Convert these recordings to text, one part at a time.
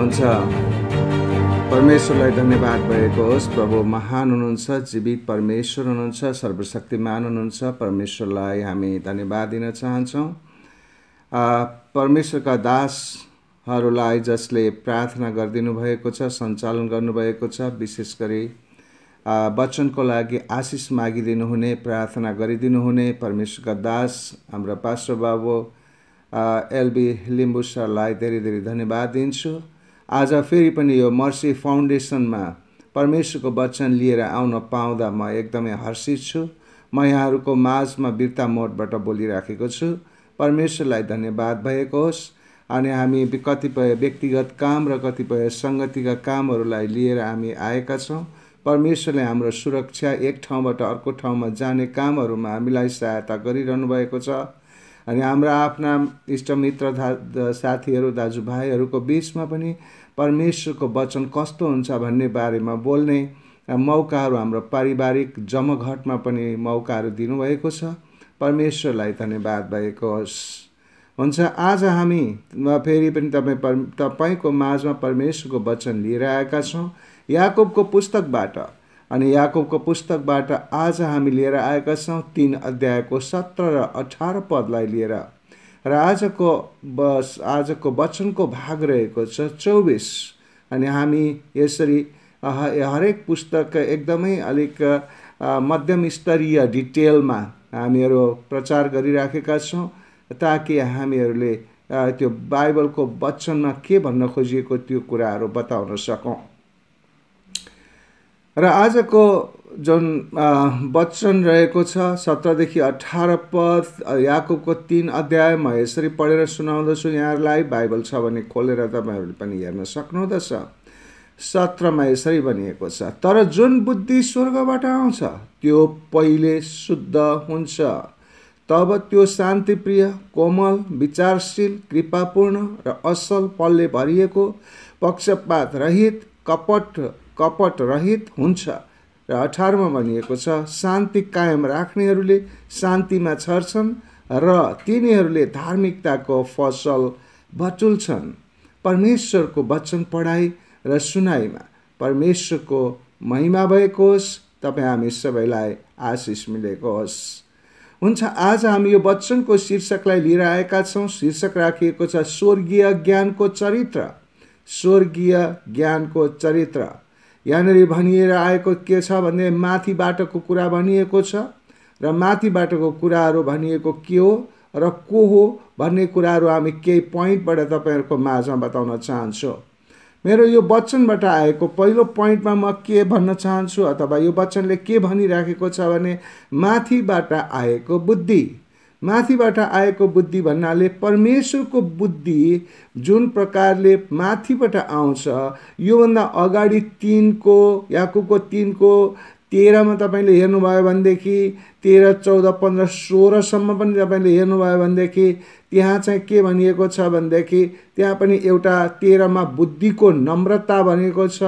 हुन्छ परमेश्वरलाई धन्यवाद भएको होस् प्रभु महान हुनुहुन्छ जीवित परमेश्वर हुनुहुन्छ सर्वशक्तिमान हुनुहुन्छ परमेश्वरलाई हामी धन्यवाद दिन चाहन्छौँ परमेश्वरका दासहरूलाई जसले प्रार्थना गरिदिनु भएको छ सञ्चालन गर्नुभएको छ विशेष गरी वचनको लागि आशिष हुने प्रार्थना गरिदिनु हुने परमेश्वरका दास हाम्रो पार्श्व बाबु एलबी लिम्बु सरलाई धेरै धेरै धन्यवाद दिन्छु आज फेरि पनि यो मर्सी फाउन्डेसनमा परमेश्वरको वचन लिएर आउन पाउँदा म एकदमै हर्षित छु म यहाँहरूको माझमा बिर्ता मोडबाट बोलिराखेको छु परमेश्वरलाई धन्यवाद भएको होस् अनि हामी कतिपय व्यक्तिगत काम र कतिपय सङ्गतिका कामहरूलाई लिएर हामी आएका छौँ परमेश्वरले हाम्रो सुरक्षा एक ठाउँबाट अर्को ठाउँमा जाने कामहरूमा हामीलाई सहायता गरिरहनु भएको छ अनि हाम्रा आफ्ना इष्टमित्र दा साथीहरू दाजुभाइहरूको बिचमा पनि परमेश्वरको वचन कस्तो हुन्छ भन्ने बारेमा बोल्ने मौकाहरू हाम्रो पारिवारिक जमघटमा पनि मौकाहरू दिनुभएको छ परमेश्वरलाई धन्यवाद भएको होस् हुन्छ आज हामी फेरि पनि तपाईँ पर तपाईँको माझमा परमेश्वरको वचन लिएर आएका छौँ याकुबको पुस्तकबाट अनि याकुबको पुस्तकबाट आज हामी लिएर आएका छौँ तिन अध्यायको सत्र र अठार पदलाई लिएर र आजको बस आजको वचनको भाग रहेको छ चौबिस अनि हामी यसरी हरेक पुस्तक एकदमै अलिक स्तरीय डिटेलमा हामीहरू प्रचार गरिराखेका छौँ ताकि हामीहरूले त्यो बाइबलको वचनमा के भन्न खोजिएको त्यो कुराहरू बताउन सकौँ र आजको जुन वचन रहेको छ सत्रदेखि अठार पद याकुबको तिन अध्याय म यसरी पढेर सुनाउँदछु यहाँहरूलाई बाइबल छ भने खोलेर तपाईँहरूले पनि हेर्न सक्नुहुँदछ सत्रमा यसरी भनिएको छ तर जुन बुद्धि स्वर्गबाट आउँछ त्यो पहिले शुद्ध हुन्छ तब त्यो शान्तिप्रिय कोमल विचारशील कृपापूर्ण र असल फलले भरिएको पक्षपात रहित कपट कपट रहित हुन्छ र अठारमा भनिएको छ शान्ति कायम राख्नेहरूले शान्तिमा छर्छन् र तिनीहरूले धार्मिकताको फसल बटुल्छन् परमेश्वरको वचन पढाइ र सुनाइमा परमेश्वरको महिमा भएको होस् तपाईँ हामी सबैलाई आशिष मिलेको होस् हुन्छ आज हामी यो वचनको शीर्षकलाई लिएर आएका छौँ शीर्षक राखिएको छ स्वर्गीय ज्ञानको चरित्र स्वर्गीय ज्ञानको चरित्र यहाँनिर भनिएर आएको के छ भने माथिबाटको कुरा भनिएको छ र माथिबाटको कुराहरू भनिएको के हो र को हो भन्ने कुराहरू हामी केही पोइन्टबाट तपाईँहरूको माझमा बताउन चाहन्छु मेरो यो वचनबाट आएको पहिलो पोइन्टमा म के भन्न चाहन्छु अथवा यो वचनले के भनिराखेको छ भने माथिबाट आएको बुद्धि माथिबाट आएको बुद्धि भन्नाले परमेश्वरको बुद्धि जुन प्रकारले माथिबाट आउँछ योभन्दा अगाडि तिनको याकुबको तिनको तेह्रमा तपाईँले हेर्नुभयो भनेदेखि तेह्र चौध पन्ध्र सोह्रसम्म पनि तपाईँले हेर्नुभयो भनेदेखि त्यहाँ चाहिँ के भनिएको छ भनेदेखि त्यहाँ पनि एउटा तेह्रमा बुद्धिको नम्रता भनेको छ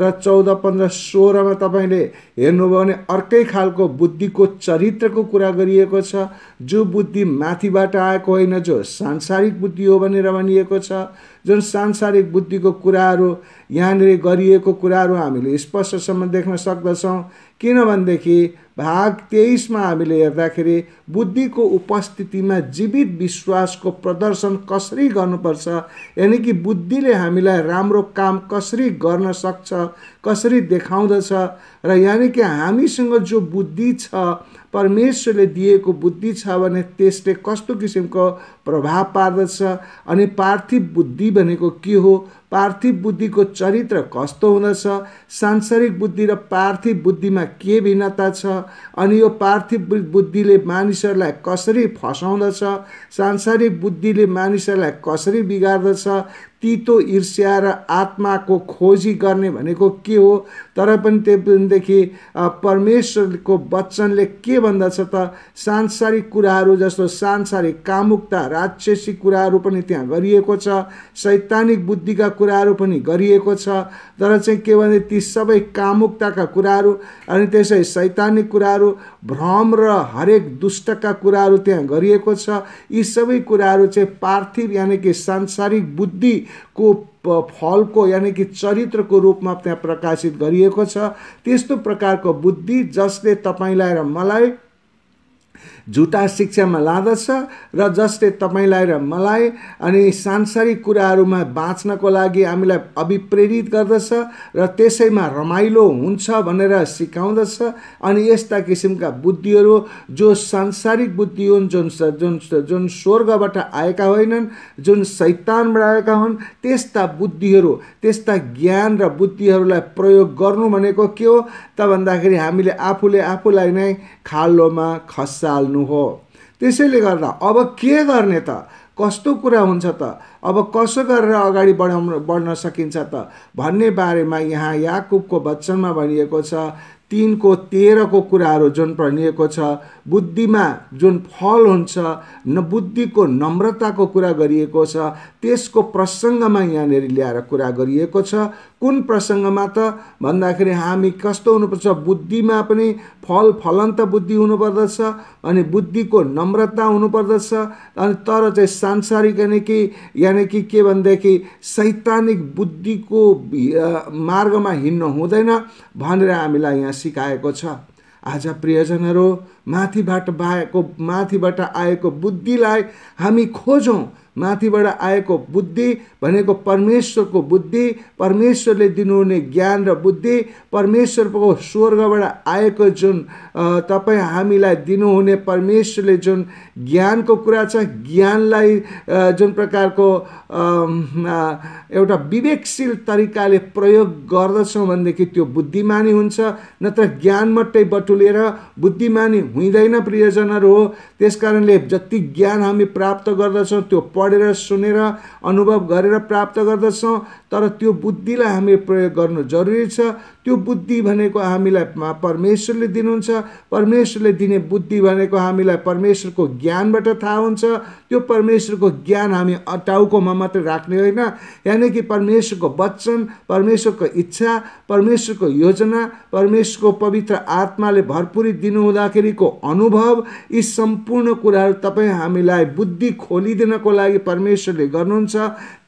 र चौध पन्ध्र सोह्रमा तपाईँले हेर्नुभयो भने अर्कै खालको बुद्धिको चरित्रको कुरा गरिएको छ जो बुद्धि माथिबाट आएको होइन जो सांसारिक बुद्धि हो भनेर भनिएको छ जुन सांसारिक बुद्धिको कुराहरू यहाँनिर गरिएको कुराहरू हामीले स्पष्टसम्म देख्न सक्दछौँ किनभनेदेखि भाग तेइसमा हामीले हेर्दाखेरि बुद्धिको उपस्थितिमा जीवित विश्वासको प्रदर्शन कसरी गर्नुपर्छ यानि कि बुद्धिले हामीलाई राम्रो काम कसरी गर्न सक्छ कसरी देखाउँदछ र यानि कि हामीसँग जो बुद्धि छ परमेश्वरले दिएको बुद्धि छ भने त्यसले कस्तो किसिमको प्रभाव पार्दछ अनि पार्थिव बुद्धि भनेको के हो पार्थिव बुद्धिको चरित्र कस्तो हुँदछ सांसारिक बुद्धि र पार्थिव बुद्धिमा के भिन्नता छ अनि यो पार्थिव बुद्धिले मानिसहरूलाई कसरी फसाउँदछ सांसारिक बुद्धिले मानिसहरूलाई कसरी बिगार्दछ तितो ईर्ष्या र आत्माको खोजी गर्ने भनेको के हो तर पनि त्योदेखि परमेश्वरको वचनले के भन्दछ त सांसारिक कुराहरू जस्तो सांसारिक कामुकता राक्षसी कुराहरू पनि त्यहाँ गरिएको छ सैद्धान्तिक बुद्धिका कुराहरू पनि गरिएको छ तर चाहिँ के भने ती सबै कामुकताका कुराहरू अनि त्यसै सैद्धान्तिक कुराहरू भ्रम र हरेक दुष्टका कुराहरू त्यहाँ गरिएको छ यी सबै कुराहरू चाहिँ पार्थिव यानि कि सांसारिक बुद्धिको फलको यानि कि चरित्रको रूपमा त्यहाँ प्रकाशित गरिएको छ त्यस्तो प्रकारको बुद्धि जसले तपाईँलाई र मलाई झुटा शिक्षामा लाँदछ र जसले तपाईँलाई र मलाई अनि सांसारिक कुराहरूमा बाँच्नको लागि हामीलाई अभिप्रेरित गर्दछ र त्यसैमा रमाइलो हुन्छ भनेर सिकाउँदछ अनि यस्ता किसिमका बुद्धिहरू जो सांसारिक बुद्धि हुन् जुन जुन जुन स्वर्गबाट आएका होइनन् जुन सैतानबाट आएका हुन् त्यस्ता बुद्धिहरू त्यस्ता ज्ञान र बुद्धिहरूलाई प्रयोग गर्नु भनेको के हो त भन्दाखेरि हामीले आफूले आफूलाई नै खाल्लोमा खसाल्नु भन्नु हो त्यसैले गर्दा अब के गर्ने त कस्तो कुरा हुन्छ त अब कसो गरेर अगाडि बढाउन बढ्न सकिन्छ त भन्ने बारेमा यहाँ याकुबको वचनमा भनिएको छ तिनको तेह्रको कुराहरू जुन भनिएको छ बुद्धिमा जुन फल हुन्छ न बुद्धिको नम्रताको कुरा गरिएको छ त्यसको प्रसङ्गमा यहाँनिर ल्याएर कुरा गरिएको छ कुन प्रसङ्गमा त भन्दाखेरि हामी कस्तो हुनुपर्छ बुद्धिमा पनि फल फलन्त बुद्धि हुनुपर्दछ अनि बुद्धिको नम्रता हुनुपर्दछ अनि तर चाहिँ सांसारिक यानि कि यानि कि के भनेदेखि सैद्धान्तिक बुद्धिको मार्गमा हिँड्नु हुँदैन भनेर हामीलाई यहाँ सिकाएको छ आज प्रियजनहरू माथिबाट बाएको माथिबाट आएको बुद्धिलाई हामी खोजौँ माथिबाट आएको बुद्धि भनेको परमेश्वरको बुद्धि परमेश्वरले दिनुहुने ज्ञान र बुद्धि परमेश्वरको स्वर्गबाट आएको जुन तपाईँ हामीलाई दिनुहुने परमेश्वरले जुन ज्ञानको कुरा छ ज्ञानलाई जुन प्रकारको एउटा विवेकशील तरिकाले प्रयोग गर्दछौँ भनेदेखि त्यो बुद्धिमानी हुन्छ नत्र ज्ञान मात्रै बटुलेर बुद्धिमानी हुँदैन प्रियजनहरू हो त्यस कारणले जति ज्ञान हामी प्राप्त गर्दछौँ त्यो पढेर सुनेर अनुभव गरेर प्राप्त गर्दछौँ तर त्यो बुद्धिलाई हामी प्रयोग गर्नु जरुरी छ त्यो बुद्धि भनेको हामीलाई परमेश्वरले दिनुहुन्छ परमेश्वरले दिने बुद्धि भनेको हामीलाई परमेश्वरको ज्ञानबाट थाहा हुन्छ त्यो परमेश्वरको ज्ञान हामी टाउकोमा मात्रै राख्ने होइन यानि कि परमेश्वरको वचन परमेश्वरको इच्छा परमेश्वरको योजना परमेश्वरको पवित्र आत्माले भरपुरी दिनुहुँदाखेरिको अनुभव यी सम्पूर्ण कुराहरू तपाईँ हामीलाई बुद्धि खोलिदिनको लागि परमेश्वरले गर्नुहुन्छ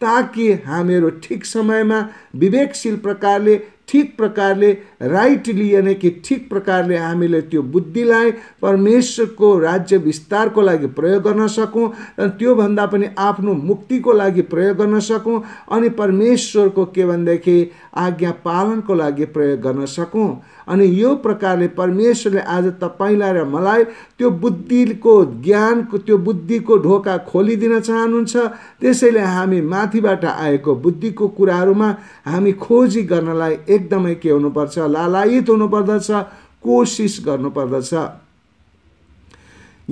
ताकि हामीहरू ठिक समयमा विवेकशील प्रकारले ठिक प्रकारले राइट लिएन कि ठिक प्रकारले हामीले त्यो बुद्धिलाई परमेश्वरको राज्य विस्तारको लागि प्रयोग गर्न सकौँ र त्योभन्दा पनि आफ्नो मुक्तिको लागि प्रयोग गर्न सकौँ अनि परमेश्वरको के भनेदेखि आज्ञा पालनको लागि प्रयोग गर्न सकौँ अनि यो प्रकारले परमेश्वरले आज तपाईँलाई र मलाई त्यो बुद्धिको ज्ञानको त्यो बुद्धिको ढोका खोलिदिन चाहनुहुन्छ त्यसैले हामी माथिबाट आएको बुद्धिको कुराहरूमा हामी खोजी गर्नलाई एकदमै के हुनुपर्छ लालायित हुनुपर्दछ कोसिस गर्नुपर्दछ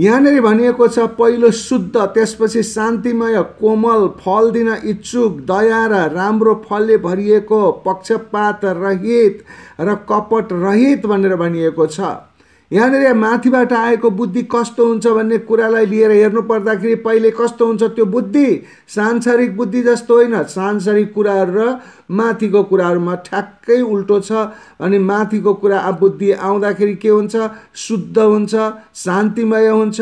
यहाँनिर भनिएको छ पहिलो शुद्ध त्यसपछि शान्तिमय कोमल फल दिन इच्छुक दया र राम्रो फलले भरिएको पक्षपात रहित र कपट रहित भनेर भनिएको छ यहाँनिर माथिबाट आएको बुद्धि कस्तो हुन्छ भन्ने कुरालाई लिएर हेर्नु पर्दाखेरि पहिले कस्तो हुन्छ त्यो बुद्धि सांसारिक बुद्धि जस्तो होइन सांसारिक कुराहरू र माथिको कुराहरूमा ठ्याक्कै उल्टो छ अनि माथिको कुरा बुद्धि आउँदाखेरि के हुन्छ शुद्ध हुन्छ शान्तिमय हुन्छ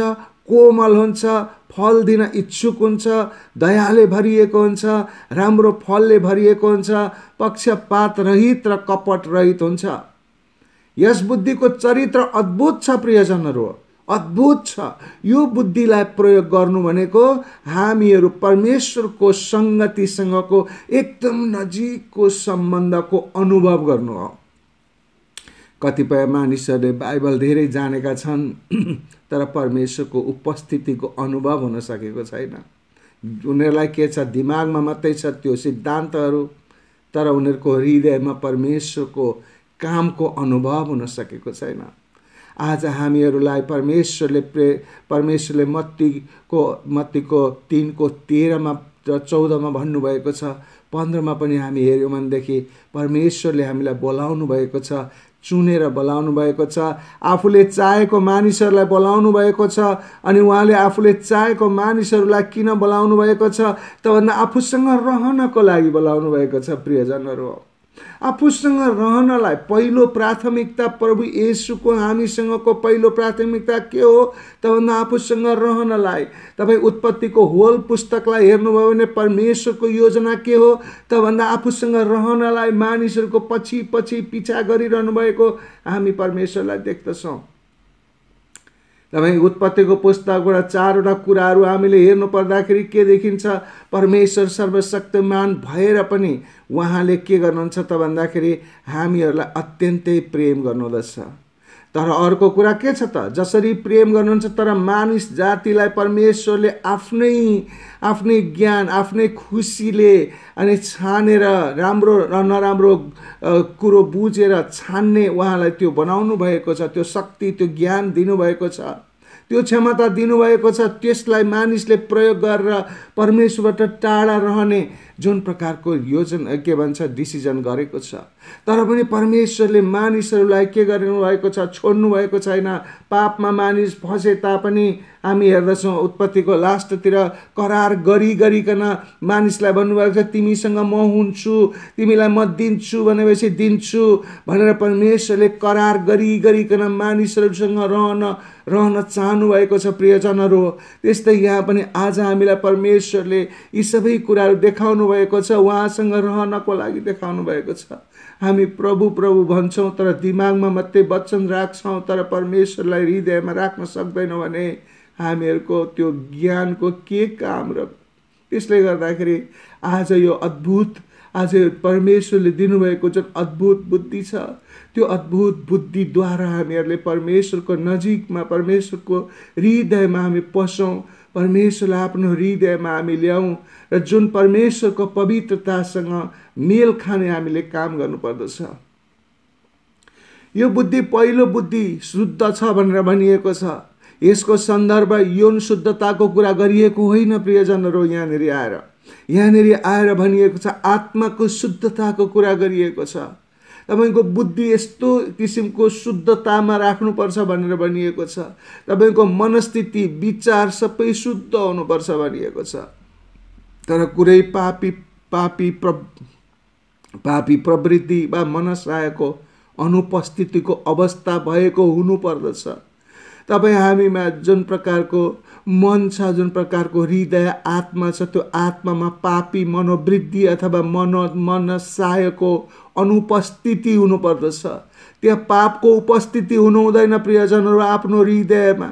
कोमल हुन्छ फल दिन इच्छुक हुन्छ दयाले भरिएको हुन्छ राम्रो फलले भरिएको हुन्छ पक्षपात रहित र कपट रहित हुन्छ यस बुद्धिको चरित्र अद्भुत छ प्रियजनहरू अद्भुत छ यो बुद्धिलाई प्रयोग गर्नु भनेको हामीहरू परमेश्वरको सङ्गतिसँगको एकदम नजिकको सम्बन्धको अनुभव गर्नु हो कतिपय मानिसहरूले बाइबल धेरै जानेका छन् तर परमेश्वरको उपस्थितिको अनुभव हुन सकेको छैन उनीहरूलाई के छ दिमागमा मात्रै छ त्यो सिद्धान्तहरू तर उनीहरूको हृदयमा परमेश्वरको कामको अनुभव हुन सकेको छैन आज हामीहरूलाई परमेश्वरले प्रे परमेश्वरले मत्तीको मत्तीको तिनको तेह्रमा र चौधमा भन्नुभएको छ पन्ध्रमा पनि हामी हेऱ्यौँ भनेदेखि परमेश्वरले हामीलाई बोलाउनु भएको छ चुनेर बोलाउनु भएको छ आफूले चाहेको मानिसहरूलाई बोलाउनु भएको छ अनि उहाँले आफूले चाहेको मानिसहरूलाई किन बोलाउनु भएको छ त भन्दा आफूसँग रहनको लागि बोलाउनु भएको छ प्रियजनहरू हो आफूसँग रहनलाई पहिलो प्राथमिकता प्रभु येसुको हामीसँगको पहिलो प्राथमिकता के हो त भन्दा आफूसँग रहनलाई तपाईँ उत्पत्तिको होल पुस्तकलाई हेर्नुभयो भने परमेश्वरको योजना के हो त भन्दा आफूसँग रहनलाई मानिसहरूको पछि पछि पिछा गरिरहनु भएको हामी परमेश्वरलाई देख्दछौँ तपाईँ उत्पत्तिको पुस्तकबाट चारवटा कुराहरू हामीले हेर्नु पर्दाखेरि के देखिन्छ परमेश्वर सर्वशक्तिमान भएर पनि उहाँले के गर्नुहुन्छ त भन्दाखेरि हामीहरूलाई अत्यन्तै प्रेम गर्नुहुँदछ तर अर्को कुरा के छ त जसरी प्रेम गर्नुहुन्छ तर मानिस जातिलाई परमेश्वरले आफ्नै आफ्नै ज्ञान आफ्नै खुसीले अनि छानेर राम्रो र नराम्रो कुरो बुझेर छान्ने उहाँलाई त्यो बनाउनु भएको छ त्यो शक्ति त्यो ज्ञान दिनुभएको छ त्यो क्षमता दिनुभएको छ त्यसलाई मानिसले प्रयोग गरेर परमेश्वरबाट टाढा रहने जुन प्रकारको योजना के भन्छ डिसिजन गरेको छ तर पनि परमेश्वरले मानिसहरूलाई के गर्नुभएको छ छोड्नु भएको छैन पापमा मानिस फँसे तापनि हामी हेर्दछौँ उत्पत्तिको लास्टतिर करार गरी गरिकन मानिसलाई भन्नुभएको छ तिमीसँग म हुन्छु तिमीलाई म दिन्छु भनेपछि दिन्छु भनेर परमेश्वरले करार गरी गरिकन मानिसहरूसँग रहन रहन चाहनुभएको छ प्रियजनहरू त्यस्तै यहाँ पनि आज हामीलाई परमेश्वरले यी सबै कुराहरू देखाउनु भएको छ उहाँसँग रहनको लागि देखाउनु भएको छ हामी प्रभु प्रभु भन्छौँ तर दिमागमा मात्रै वचन राख्छौँ तर परमेश्वरलाई हृदयमा राख्न सक्दैनौँ भने हामीहरूको त्यो ज्ञानको के काम र त्यसले गर्दाखेरि आज यो अद्भुत आज परमेश्वरले दिनुभएको जुन अद्भुत बुद्धि छ त्यो अद्भुत बुद्धिद्वारा हामीहरूले परमेश्वरको नजिकमा परमेश्वरको हृदयमा हामी पसौँ परमेश्वरलाई आफ्नो हृदयमा हामी ल्याउँ र जुन परमेश्वरको पवित्रतासँग मेल खाने हामीले काम गर्नुपर्दछ यो बुद्धि पहिलो बुद्धि शुद्ध छ भनेर भनिएको छ यसको सन्दर्भ यौन शुद्धताको कुरा गरिएको होइन प्रियजनहरू यहाँनिर आएर यहाँनिर आएर भनिएको छ आत्माको शुद्धताको कुरा गरिएको छ तपाईँको बुद्धि यस्तो किसिमको शुद्धतामा राख्नुपर्छ भनेर भनिएको छ तपाईँको मनस्थिति विचार सबै शुद्ध हुनुपर्छ भनिएको छ तर कुरै पापी पापी प्र पापी प्रवृत्ति वा मनसायको अनुपस्थितिको अवस्था भएको हुनुपर्दछ तपाईँ हामीमा जुन प्रकारको मन छ जुन प्रकारको हृदय आत्मा छ त्यो आत्मामा पापी मनोवृद्धि अथवा मन मनसायको अनुपस्थिति हुनुपर्दछ त्यहाँ पापको उपस्थिति हुनु हुँदैन प्रियजनहरू आफ्नो हृदयमा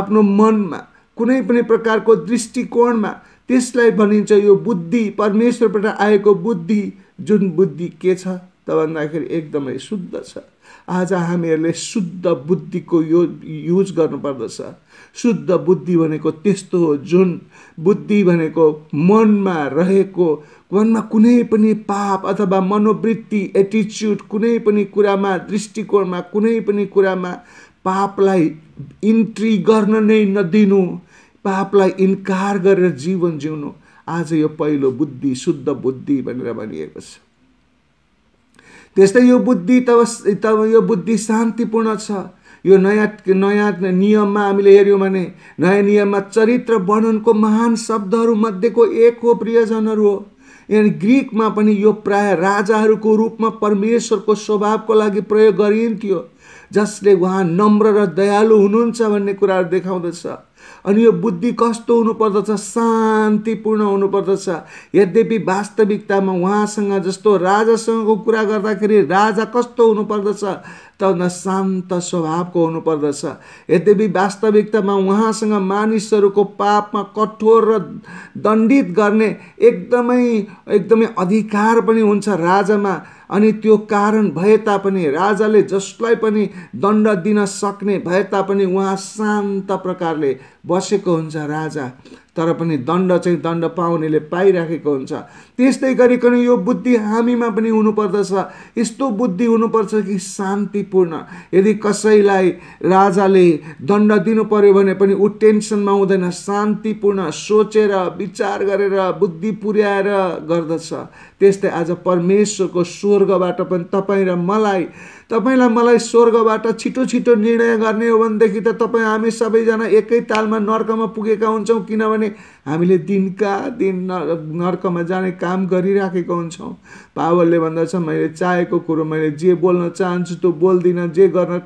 आफ्नो मनमा कुनै पनि प्रकारको दृष्टिकोणमा त्यसलाई भनिन्छ यो बुद्धि परमेश्वरबाट आएको बुद्धि जुन बुद्धि के छ त भन्दाखेरि एकदमै शुद्ध छ आज हामीहरूले शुद्ध बुद्धिको यो युज गर्नुपर्दछ शुद्ध बुद्धि भनेको त्यस्तो हो जुन बुद्धि भनेको मनमा रहेको मनमा कुनै पनि पाप अथवा मनोवृत्ति एटिच्युड कुनै पनि कुरामा दृष्टिकोणमा कुनै पनि कुरामा पापलाई इन्ट्री गर्न नै नदिनु पापलाई इन्कार गरेर जीवन जिउनु आज यो पहिलो बुद्धि शुद्ध बुद्धि भनेर भनिएको छ त्यस्तै यो बुद्धि तब तब यो बुद्धि शान्तिपूर्ण छ यो नयाँ नयाँ नियममा हामीले हेऱ्यौँ भने नयाँ नियममा चरित्र वर्णनको महान शब्दहरूमध्येको एक हो प्रियजनहरू हो यानि ग्रिकमा पनि यो प्राय राजाहरूको रूपमा परमेश्वरको स्वभावको लागि प्रयोग गरिन्थ्यो जसले उहाँ नम्र र दयालु हुनुहुन्छ भन्ने कुराहरू देखाउँदछ अनि यो बुद्धि कस्तो हुनुपर्दछ शान्तिपूर्ण हुनुपर्दछ यद्यपि वास्तविकतामा उहाँसँग जस्तो राजासँगको कुरा गर्दाखेरि राजा कस्तो हुनुपर्दछ त शान्त स्वभावको हुनुपर्दछ यद्यपि वास्तविकतामा उहाँसँग मानिसहरूको पापमा कठोर र दण्डित गर्ने एकदमै एकदमै अधिकार पनि हुन्छ राजामा अनि त्यो कारण भए तापनि राजाले जसलाई पनि दण्ड दिन सक्ने भए तापनि उहाँ शान्त प्रकारले बसेको हुन्छ राजा तर पनि दण्ड चाहिँ दण्ड पाउनेले पाइराखेको हुन्छ त्यस्तै गरिकन यो बुद्धि हामीमा पनि हुनुपर्दछ यस्तो बुद्धि हुनुपर्छ कि शान्तिपूर्ण यदि कसैलाई राजाले दण्ड दिनु पर्यो भने पनि ऊ टेन्सनमा हुँदैन शान्तिपूर्ण सोचेर विचार गरेर बुद्धि पुर्याएर गर्दछ त्यस्तै आज परमेश्वरको स्वर्गबाट पनि तपाईँ र मलाई तपाईँलाई मलाई स्वर्गबाट छिटो छिटो निर्णय गर्ने हो भनेदेखि त तपाईँ हामी सबैजना एकै तालमा नर्कमा पुगेका हुन्छौँ किनभने हामीले दिनका दिन नर्कमा जाने काम गरिराखेका हुन्छौँ पावलले भन्दछ मैले चाहेको कुरो मैले जे बोल्न चाहन्छु त्यो बोल्दिनँ जे गर्न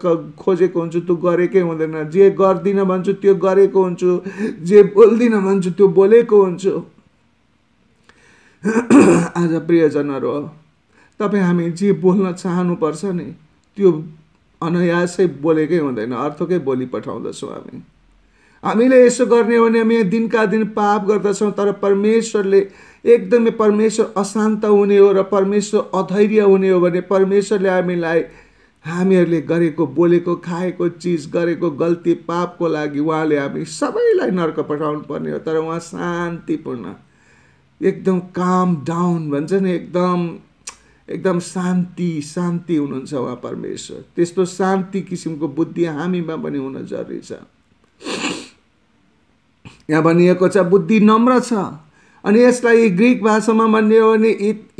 खोजेको हुन्छु त्यो गरेकै हुँदैन जे गर्दिनँ भन्छु त्यो गरेको हुन्छु जे बोल्दिनँ भन्छु त्यो बोलेको हुन्छु आज प्रियजनहरू हो तपाईँ हामी जे बोल्न चाहनुपर्छ नि त्यो अनायासै बोलेकै हुँदैन अर्थकै बोली पठाउँदछौँ हामी हामीले यसो गर्ने हो भने हामी दिनका दिन पाप गर्दछौँ तर परमेश्वरले एकदमै परमेश्वर अशान्त हुने हो र परमेश्वर अधैर्य हुने हो भने परमेश्वरले हामीलाई हामीहरूले गरेको बोलेको खाएको चिज गरेको गल्ती पापको लागि उहाँले हामी सबैलाई नर्क पठाउनु पर्ने हो तर उहाँ शान्तिपूर्ण एकदम काम डाउन भन्छ नि एकदम एकदम शान्ति शान्ति हुनुहुन्छ उहाँ परमेश्वर त्यस्तो शान्ति किसिमको बुद्धि हामीमा पनि हुन जरुरी छ यहाँ भनिएको छ बुद्धि नम्र छ अनि यसलाई ग्रिक भाषामा भनियो भने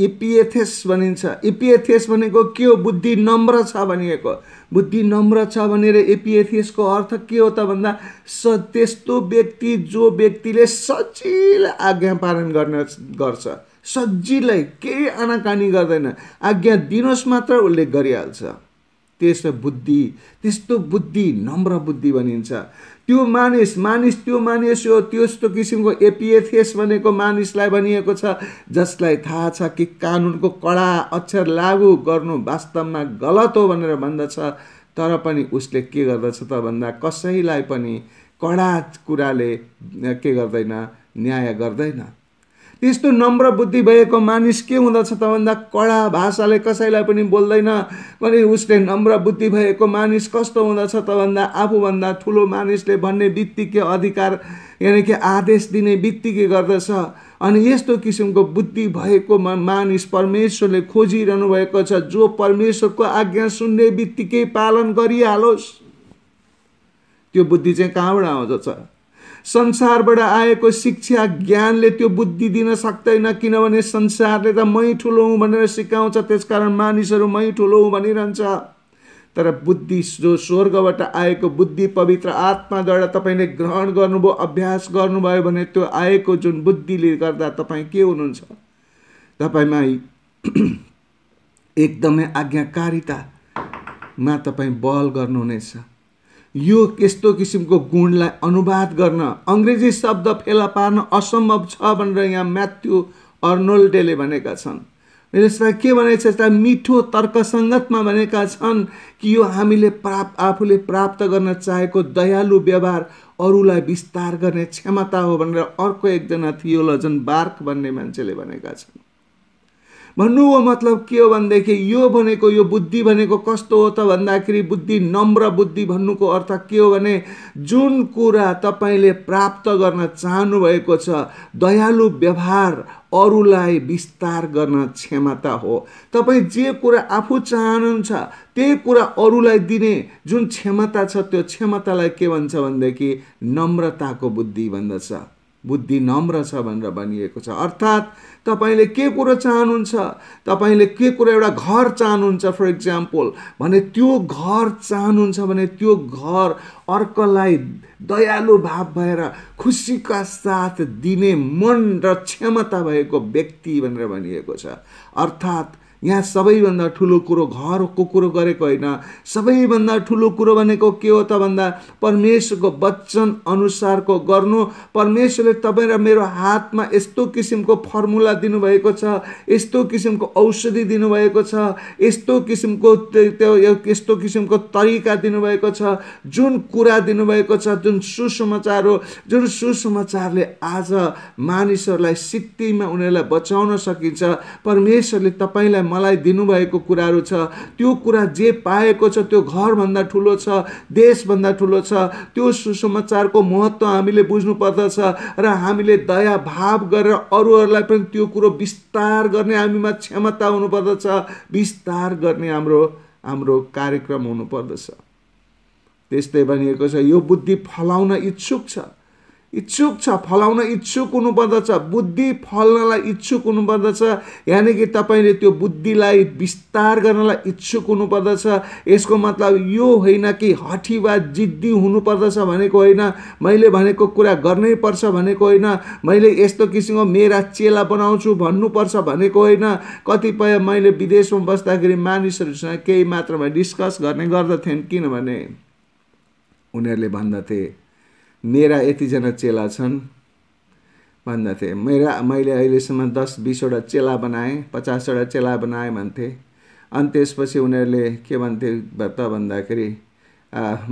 इपिएथेस भनिन्छ इपिएथेस भनेको के हो बुद्धि नम्र छ भनिएको बुद्धि नम्र छ भनेर एपिएथेसको अर्थ के हो त भन्दा स त्यस्तो व्यक्ति जो व्यक्तिले सजिलो आज्ञा पालन गर्न गर्छ सजिलै केही आनाकानी गर्दैन आज्ञा दिनुहोस् मात्र उसले गरिहाल्छ त्यस्तो बुद्धि त्यस्तो बुद्धि नम्र बुद्धि भनिन्छ त्यो मानिस मानिस त्यो मानिस हो त्यस्तो किसिमको एपिएथेस भनेको मानिसलाई भनिएको छ जसलाई थाहा छ कि कानुनको कडा अक्षर लागू गर्नु वास्तवमा गलत हो भनेर भन्दछ तर पनि उसले के गर्दछ त भन्दा कसैलाई पनि कडा कुराले के गर्दैन न्याय गर्दैन यस्तो नम्र बुद्धि भएको मानिस के हुँदछ त भन्दा कडा भाषाले कसैलाई पनि बोल्दैन भने उसले नम्र बुद्धि भएको मानिस कस्तो हुँदछ त भन्दा आफूभन्दा ठुलो मानिसले भन्ने बित्तिकै अधिकार यानि कि आदेश दिने बित्तिकै गर्दछ अनि यस्तो किसिमको बुद्धि भएको मानिस परमेश्वरले खोजिरहनु भएको छ जो परमेश्वरको आज्ञा सुन्ने बित्तिकै पालन गरिहालोस् त्यो बुद्धि चाहिँ कहाँबाट आउँदछ संसारबाट आएको शिक्षा ज्ञानले त्यो बुद्धि दिन सक्दैन किनभने संसारले त मै ठुलो हुँ भनेर सिकाउँछ त्यसकारण मानिसहरू मै ठुलो हुँ भनिरहन्छ तर बुद्धि जो स्वर्गबाट आएको बुद्धि पवित्र आत्माद्वारा तपाईँले ग्रहण गर्नुभयो अभ्यास गर्नुभयो भने त्यो आएको जुन बुद्धिले गर्दा तपाईँ के हुनुहुन्छ तपाईँमा एकदमै आज्ञाकारितामा तपाईँ बल गर्नुहुनेछ यो यस्तो किसिमको गुणलाई अनुवाद गर्न अङ्ग्रेजी शब्द फेला पार्न असम्भव छ भनेर यहाँ म्याथ्यु अर्नोल्डेले भनेका छन् यसलाई के भनेको छ यसलाई मिठो तर्कसङ्गतमा भनेका छन् कि यो हामीले प्राप्त आफूले प्राप्त गर्न चाहेको दयालु व्यवहार अरूलाई विस्तार गर्ने क्षमता हो भनेर अर्को एकजना थियो थियोलोजन बार्क भन्ने मान्छेले भनेका छन् भन्नुको मतलब के हो भनेदेखि यो भनेको यो बुद्धि भनेको कस्तो हो त भन्दाखेरि बुद्धि नम्र बुद्धि भन्नुको अर्थ के हो भने जुन कुरा तपाईँले प्राप्त गर्न चाहनुभएको छ दयालु व्यवहार अरूलाई विस्तार गर्न क्षमता हो तपाईँ जे कुरा आफू चाहनुहुन्छ त्यही कुरा अरूलाई दिने जुन क्षमता छ त्यो क्षमतालाई के भन्छ भनेदेखि नम्रताको बुद्धि भन्दछ बुद्धि नम्र छ भनेर भनिएको छ अर्थात् तपाईँले के कुरो चाहनुहुन्छ तपाईँले के कुरो एउटा घर चाहनुहुन्छ फर इक्जाम्पल भने त्यो घर चाहनुहुन्छ भने त्यो घर अर्कलाई दयालु भाव भएर खुसीका साथ दिने मन र क्षमता भएको व्यक्ति भनेर भनिएको छ अर्थात् यहाँ सबैभन्दा ठुलो कुरो घरको कुरो गरेको होइन सबैभन्दा ठुलो कुरो भनेको के हो त भन्दा परमेश्वरको वचन अनुसारको गर्नु परमेश्वरले तपाईँ र मेरो हातमा यस्तो किसिमको फर्मुला दिनुभएको छ यस्तो किसिमको औषधि दिनुभएको छ यस्तो किसिमको त्यो यस्तो किसिमको तरिका दिनुभएको छ जुन कुरा दिनुभएको छ जुन सुसमाचार हो जुन सुसमाचारले आज मानिसहरूलाई सिद्धिमा उनीहरूलाई बचाउन सकिन्छ परमेश्वरले तपाईँलाई मलाई दिनुभएको कुराहरू छ त्यो कुरा जे पाएको छ त्यो घरभन्दा ठुलो छ देशभन्दा ठुलो छ त्यो सुसमाचारको महत्त्व हामीले बुझ्नुपर्दछ र हामीले दया भाव गरेर अरूहरूलाई पनि त्यो कुरो विस्तार गर्ने हामीमा क्षमता हुनुपर्दछ विस्तार गर्ने हाम्रो हाम्रो कार्यक्रम हुनुपर्दछ त्यस्तै भनिएको छ यो बुद्धि फलाउन इच्छुक छ इच्छुक छ फलाउन इच्छुक हुनुपर्दछ बुद्धि फल्नलाई इच्छुक हुनुपर्दछ यानि कि तपाईँले त्यो बुद्धिलाई विस्तार गर्नलाई इच्छुक हुनुपर्दछ यसको मतलब यो होइन कि हठी वा जिद्दी हुनुपर्दछ भनेको होइन मैले भनेको कुरा गर्नै पर्छ भनेको होइन मैले यस्तो किसिमको मेरा चेला बनाउँछु भन्नुपर्छ भनेको होइन कतिपय मैले विदेशमा बस्दाखेरि मानिसहरूसँग केही मात्रामा डिस्कस गर्ने गर्दथेँ किनभने उनीहरूले भन्दथे मेरा यतिजना चेला छन् भन्दा थिएँ मेरा मैले अहिलेसम्म दस बिसवटा चेला बनाएँ पचासवटा चेला बनाएँ भन्थे अनि त्यसपछि उनीहरूले के भन्थे त भन्दाखेरि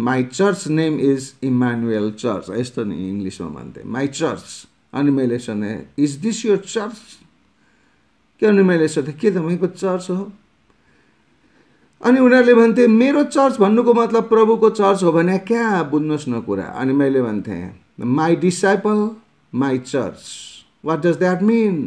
my church name is Emmanuel church यस्तो नि इङ्ग्लिसमा भन्थे माई चर्च अनि मैले सोधेँ इज दिस यो चर्च के अनि मैले सोधेँ के तपाईँको चर्च हो अनि उनीहरूले भन्थे मेरो चर्च भन्नुको मतलब प्रभुको चर्च हो भने क्या बुझ्नुहोस् न कुरा अनि मैले भन्थेँ my disciple my church what does that mean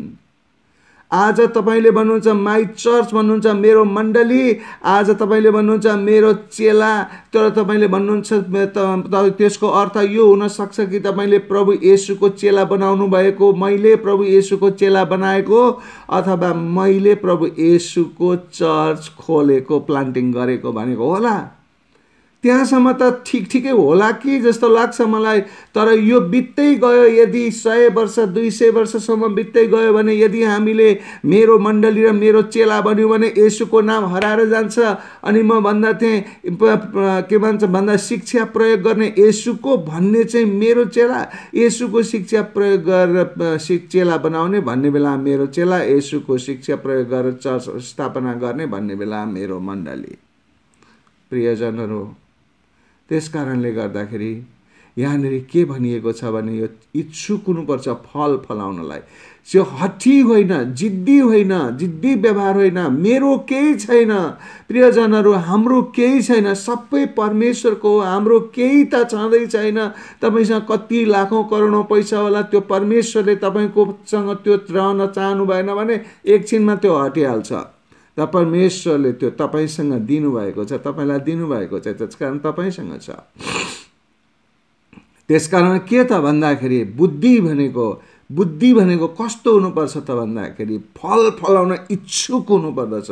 आज तपाईँले भन्नुहुन्छ माई चर्च भन्नुहुन्छ मेरो मण्डली आज तपाईँले भन्नुहुन्छ मेरो चेला तर तपाईँले भन्नुहुन्छ त्यसको अर्थ यो हुनसक्छ कि तपाईँले प्रभु येसुको चेला बनाउनु भएको मैले प्रभु येसुको चेला बनाएको अथवा मैले प्रभु येसुको चर्च खोलेको प्लान्टिङ गरेको भनेको होला त्यहाँसम्म त ठिक ठिकै होला कि जस्तो लाग्छ मलाई तर यो बित्दै गयो यदि सय वर्ष दुई सय वर्षसम्म बित्दै गयो भने यदि हामीले मेरो मण्डली र मेरो चेला भन्यो भने यसुको नाम हराएर जान्छ अनि म भन्दा थिएँ के भन्छ भन्दा शिक्षा प्रयोग गर्ने यसुको भन्ने चाहिँ मेरो चेला यसुको शिक्षा प्रयोग गरेर चेला बनाउने भन्ने बेला मेरो चेला यसुको शिक्षा प्रयोग गरेर चर्च स्थापना गर्ने भन्ने बेला मेरो मण्डली प्रियजनहरू त्यस कारणले गर्दाखेरि यहाँनिर के भनिएको छ भने यो इच्छुक हुनुपर्छ फल फलाउनलाई त्यो हठी होइन जिद्दी होइन जिद्दी व्यवहार होइन मेरो केही छैन प्रियजनहरू हाम्रो केही छैन सबै परमेश्वरको हाम्रो केही त छँदै छैन तपाईँसँग कति लाखौँ करोडौँ पैसा होला त्यो परमेश्वरले तपाईँकोसँग त्यो रहन चाहनु भएन भने एकछिनमा त्यो हटिहाल्छ र परमेश्वरले त्यो तपाईँसँग दिनुभएको छ तपाईँलाई दिनुभएको छ त्यस कारण तपाईँसँग छ त्यसकारण के त भन्दाखेरि बुद्धि भनेको बुद्धि भनेको कस्तो हुनुपर्छ त भन्दाखेरि फल फलाउन इच्छुक हुनुपर्दछ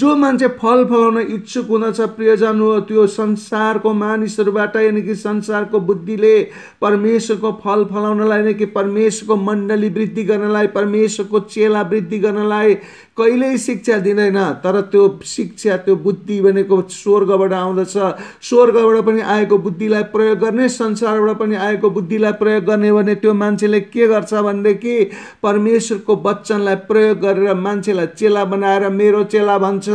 जो मान्छे फल फलाउन इच्छुक हुँदछ प्रियजन हो त्यो संसारको मानिसहरूबाट यानि कि संसारको बुद्धिले परमेश्वरको फल फलाउनलाई यानि कि परमेश्वरको मण्डली वृद्धि गर्नलाई परमेश्वरको चेला वृद्धि गर्नलाई कहिल्यै शिक्षा दिँदैन तर त्यो शिक्षा त्यो बुद्धि भनेको स्वर्गबाट आउँदछ स्वर्गबाट पनि आएको बुद्धिलाई प्रयोग गर्ने संसारबाट पनि आएको बुद्धिलाई प्रयोग गर्ने भने त्यो मान्छेले के गर्छ भनेदेखि परमेश्वरको वचनलाई प्रयोग गरेर मान्छेलाई चेला बनाएर मेरो चेला भन्छ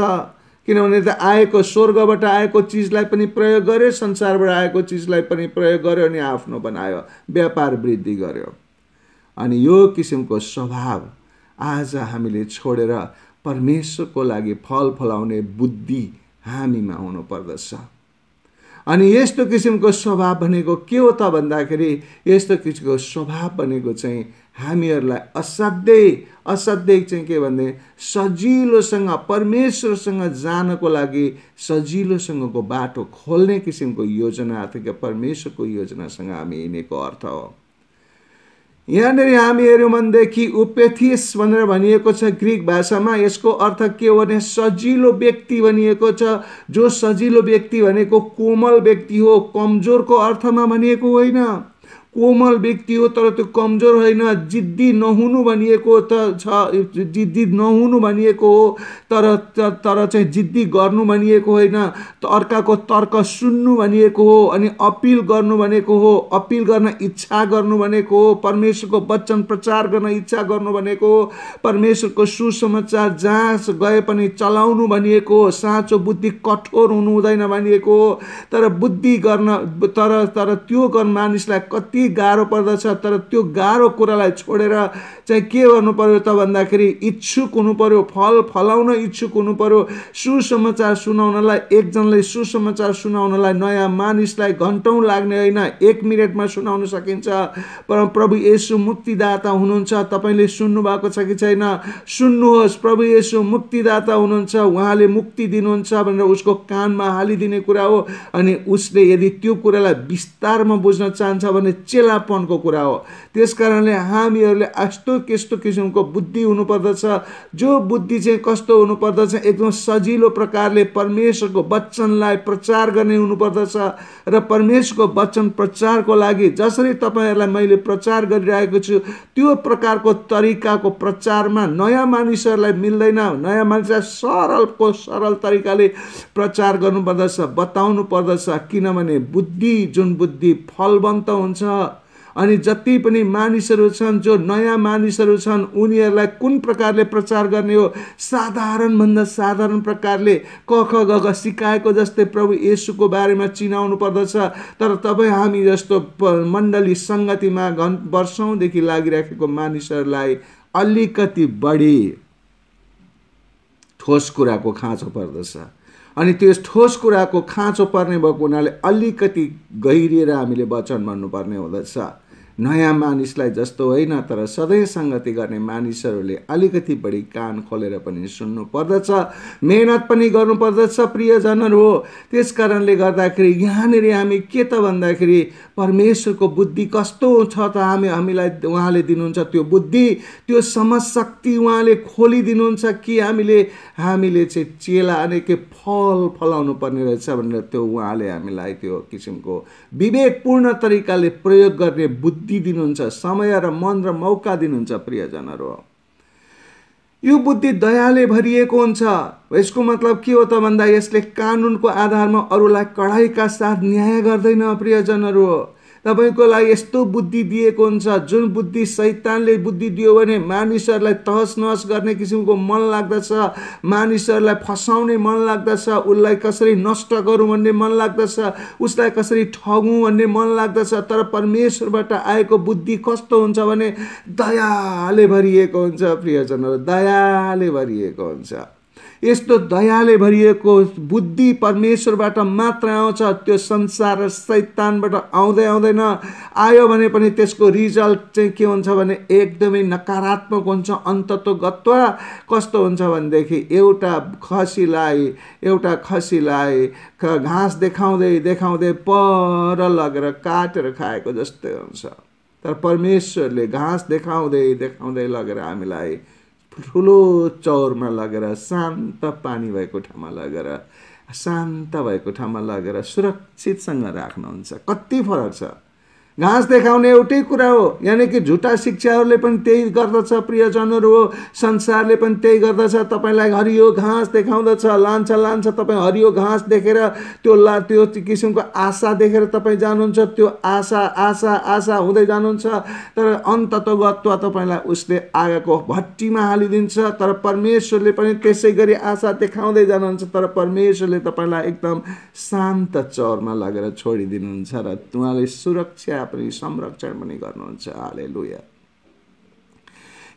किनभने त आएको स्वर्गबाट आएको चिजलाई पनि प्रयोग गर्यो संसारबाट आएको चिजलाई पनि प्रयोग गर्यो अनि आफ्नो बनायो व्यापार वृद्धि गर्यो अनि यो किसिमको स्वभाव आज हामीले छोडेर परमेश्वरको लागि फल फलाउने बुद्धि हामीमा हुनुपर्दछ अनि यस्तो किसिमको स्वभाव भनेको के हो त भन्दाखेरि यस्तो किसिमको स्वभाव भनेको चाहिँ हामीहरूलाई असाध्यै असाध्यै चाहिँ के भन्ने सजिलोसँग परमेश्वरसँग जानको लागि सजिलोसँगको बाटो खोल्ने किसिमको योजना अथवा परमेश्वरको योजनासँग हामी हिँडेको अर्थ हो यहाँनिर हामी हेऱ्यौँ भनेदेखि उपेथिस भनेर भनिएको छ ग्रिक भाषामा यसको अर्थ के हो भने सजिलो व्यक्ति भनिएको छ जो सजिलो व्यक्ति भनेको कोमल व्यक्ति हो कमजोरको अर्थमा भनिएको होइन कोमल व्यक्ति हो तर त्यो कमजोर होइन जिद्दी नहुनु भनिएको त छ जिद्दी नहुनु भनिएको हो तर तर चाहिँ जिद्दी गर्नु भनिएको होइन अर्काको तर्क सुन्नु भनिएको हो अनि अपिल गर्नु भनेको हो अपिल गर्न इच्छा गर्नु भनेको हो परमेश्वरको वचन प्रचार गर्न इच्छा गर्नु भनेको हो परमेश्वरको सुसमाचार जहाँ गए पनि चलाउनु भनिएको हो साँचो बुद्धि कठोर हुनु हुँदैन भनिएको हो तर बुद्धि गर्न तर तर त्यो गर्न मानिसलाई कति यति गाह्रो पर्दछ तर त्यो गाह्रो कुरालाई छोडेर चाहिँ के गर्नु पऱ्यो त भन्दाखेरि इच्छुक हुनु पऱ्यो फल फलाउन इच्छुक हुनु पऱ्यो सुसमाचार सुनाउनलाई एकजनाले सुसमाचार सुनाउनलाई नयाँ मानिसलाई घन्टौँ लाग्ने होइन एक मिनटमा सुनाउन सकिन्छ पर प्रभु येसु मुक्तिदाता हुनुहुन्छ तपाईँले सुन्नुभएको छ कि छैन सुन्नुहोस् प्रभु येसु मुक्तिदाता हुनुहुन्छ उहाँले मुक्ति दिनुहुन्छ भनेर उसको कानमा हालिदिने कुरा हो अनि उसले यदि त्यो कुरालाई विस्तारमा बुझ्न चाहन्छ भने चेलापनको कुरा हो त्यस कारणले हामीहरूले यस्तो यस्तो किसिमको बुद्धि हुनुपर्दछ जो बुद्धि चाहिँ कस्तो हुनुपर्दछ एकदम सजिलो प्रकारले परमेश्वरको वचनलाई प्रचार गर्ने हुनुपर्दछ र परमेश्वरको वचन प्रचारको लागि जसरी तपाईँहरूलाई मैले प्रचार गरिरहेको छु त्यो प्रकारको तरिकाको प्रचारमा नयाँ मानिसहरूलाई मिल्दैन नयाँ मानिसलाई सरलको सरल तरिकाले प्रचार गर्नुपर्दछ बताउनु पर्दछ किनभने बुद्धि जुन बुद्धि फलवन्त हुन्छ अनि जति पनि मानिसहरू छन् जो नयाँ मानिसहरू छन् उनीहरूलाई कुन प्रकारले प्रचार गर्ने हो साधारणभन्दा साधारण प्रकारले क ख ग सिकाएको जस्तै प्रभु येसुको बारेमा चिनाउनु पर्दछ तर तपाईँ हामी जस्तो मण्डली सङ्गतिमा घन् वर्षौँदेखि लागिराखेको मानिसहरूलाई अलिकति बढी ठोस कुराको खाँचो पर्दछ अनि त्यस ठोस कुराको खाँचो पर्ने भएको हुनाले अलिकति गहिरिएर हामीले वचन भन्नुपर्ने हुँदछ नयाँ मानिसलाई जस्तो होइन तर सधैँ सङ्गति गर्ने मानिसहरूले अलिकति बढी कान खोलेर पनि सुन्नु पर्दछ मेहनत पनि गर्नुपर्दछ प्रियजनहरू हो त्यस कारणले गर्दाखेरि यहाँनिर हामी के त भन्दाखेरि परमेश्वरको बुद्धि कस्तो छ त हामी हामीलाई उहाँले दिनुहुन्छ त्यो बुद्धि त्यो समशक्ति उहाँले खोलिदिनुहुन्छ कि हामीले हामीले चाहिँ चेला अनि के फल फलाउनु पर्ने रहेछ भनेर त्यो उहाँले हामीलाई त्यो किसिमको विवेकपूर्ण तरिकाले प्रयोग गर्ने बुद्धि बुद्धि दिनुहुन्छ समय र मन र मौका दिनुहुन्छ प्रियजनहरू यो बुद्धि दयाले भरिएको हुन्छ यसको मतलब के हो त भन्दा यसले कानुनको आधारमा अरूलाई कडाइका साथ न्याय गर्दैन प्रियजनहरू तपाईँकोलाई यस्तो बुद्धि दिएको हुन्छ जुन बुद्धि सैतानले बुद्धि दियो भने मानिसहरूलाई तहस नहस गर्ने किसिमको मन लाग्दछ मानिसहरूलाई फसाउने मन लाग्दछ उसलाई कसरी नष्ट गरौँ भन्ने मन लाग्दछ उसलाई कसरी ठगौँ भन्ने मन लाग्दछ तर परमेश्वरबाट आएको बुद्धि कस्तो हुन्छ भने दयाले भरिएको हुन्छ प्रियजनहरू दयाले भरिएको हुन्छ यस्तो दयाले भरिएको बुद्धि परमेश्वरबाट मात्र आउँछ त्यो संसार र सैतानबाट आउँदै आउँदैन आयो भने पनि त्यसको रिजल्ट चाहिँ के हुन्छ भने एकदमै नकारात्मक हुन्छ अन्तत्वगत्व कस्तो हुन्छ भनेदेखि एउटा खसीलाई एउटा खसीलाई घाँस देखाउँदै देखाउँदै पर लगेर काटेर खाएको जस्तै हुन्छ तर परमेश्वरले घाँस देखाउँदै देखाउँदै लगेर हामीलाई ठुलो चौरमा लगेर शान्त पानी भएको ठाउँमा लगेर शान्त भएको ठाउँमा लगेर सुरक्षितसँग राख्नुहुन्छ कति फरक छ घाँस देखाउने एउटै कुरा हो यानि कि झुटा शिक्षाहरूले पनि त्यही गर्दछ प्रियजनहरू हो संसारले पनि त्यही गर्दछ तपाईँलाई हरियो घाँस देखाउँदछ लान्छ लान्छ तपाईँ हरियो घाँस देखेर त्यो ला त्यो किसिमको आशा देखेर तपाईँ जानुहुन्छ त्यो आशा आशा आशा हुँदै जानुहुन्छ तर अन्ततगत्व तपाईँलाई उसले आगको भट्टीमा हालिदिन्छ तर परमेश्वरले पनि त्यसै गरी आशा देखाउँदै जानुहुन्छ तर परमेश्वरले तपाईँलाई एकदम शान्त चौरमा लगेर छोडिदिनुहुन्छ र उहाँले सुरक्षा तापनि संरक्षण पनि गर्नुहुन्छ आले लुया